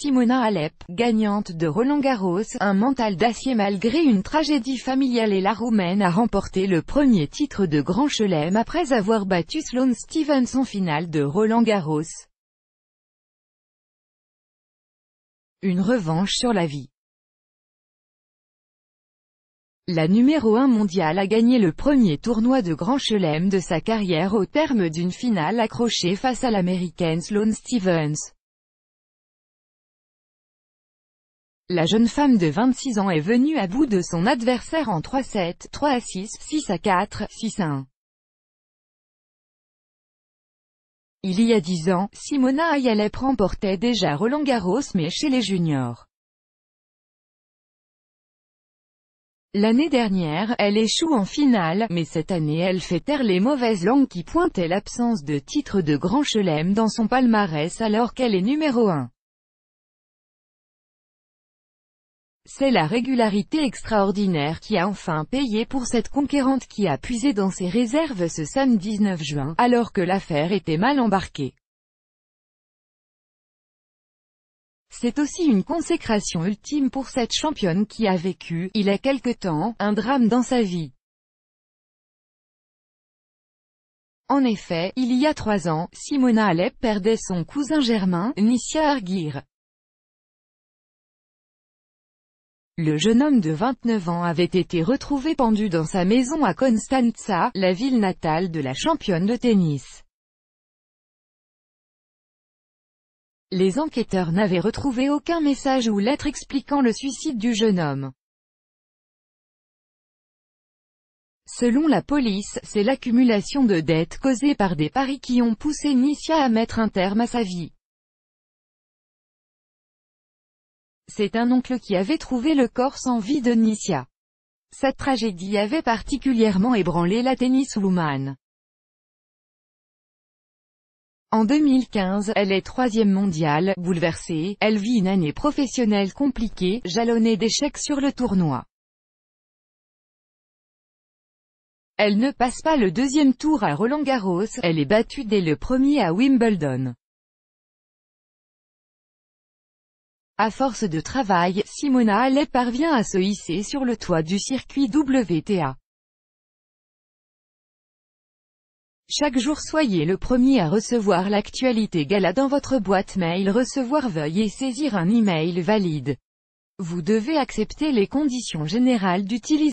Simona Alep, gagnante de Roland-Garros, un mental d'acier malgré une tragédie familiale et la Roumaine a remporté le premier titre de Grand Chelem après avoir battu Sloane Stevens en finale de Roland-Garros. Une revanche sur la vie la numéro 1 mondiale a gagné le premier tournoi de Grand Chelem de sa carrière au terme d'une finale accrochée face à l'américaine Sloane Stevens. La jeune femme de 26 ans est venue à bout de son adversaire en 3-7, 3-6, 6-4, 6-1. Il y a 10 ans, Simona Ayalep remportait déjà Roland Garros mais chez les juniors. L'année dernière, elle échoue en finale, mais cette année elle fait taire les mauvaises langues qui pointaient l'absence de titre de Grand Chelem dans son palmarès alors qu'elle est numéro 1. C'est la régularité extraordinaire qui a enfin payé pour cette conquérante qui a puisé dans ses réserves ce samedi 19 juin, alors que l'affaire était mal embarquée. C'est aussi une consécration ultime pour cette championne qui a vécu, il y a quelque temps, un drame dans sa vie. En effet, il y a trois ans, Simona Alep perdait son cousin germain, Nicia Arguir. Le jeune homme de 29 ans avait été retrouvé pendu dans sa maison à Constanza, la ville natale de la championne de tennis. Les enquêteurs n'avaient retrouvé aucun message ou lettre expliquant le suicide du jeune homme. Selon la police, c'est l'accumulation de dettes causées par des paris qui ont poussé Nicia à mettre un terme à sa vie. C'est un oncle qui avait trouvé le corps sans vie de Nicia. Cette tragédie avait particulièrement ébranlé la tenniswoman. En 2015, elle est troisième mondiale, bouleversée, elle vit une année professionnelle compliquée, jalonnée d'échecs sur le tournoi. Elle ne passe pas le deuxième tour à Roland-Garros, elle est battue dès le premier à Wimbledon. À force de travail, Simona Halep parvient à se hisser sur le toit du circuit WTA. Chaque jour soyez le premier à recevoir l'actualité gala dans votre boîte mail recevoir veuille et saisir un email valide. Vous devez accepter les conditions générales d'utilisation.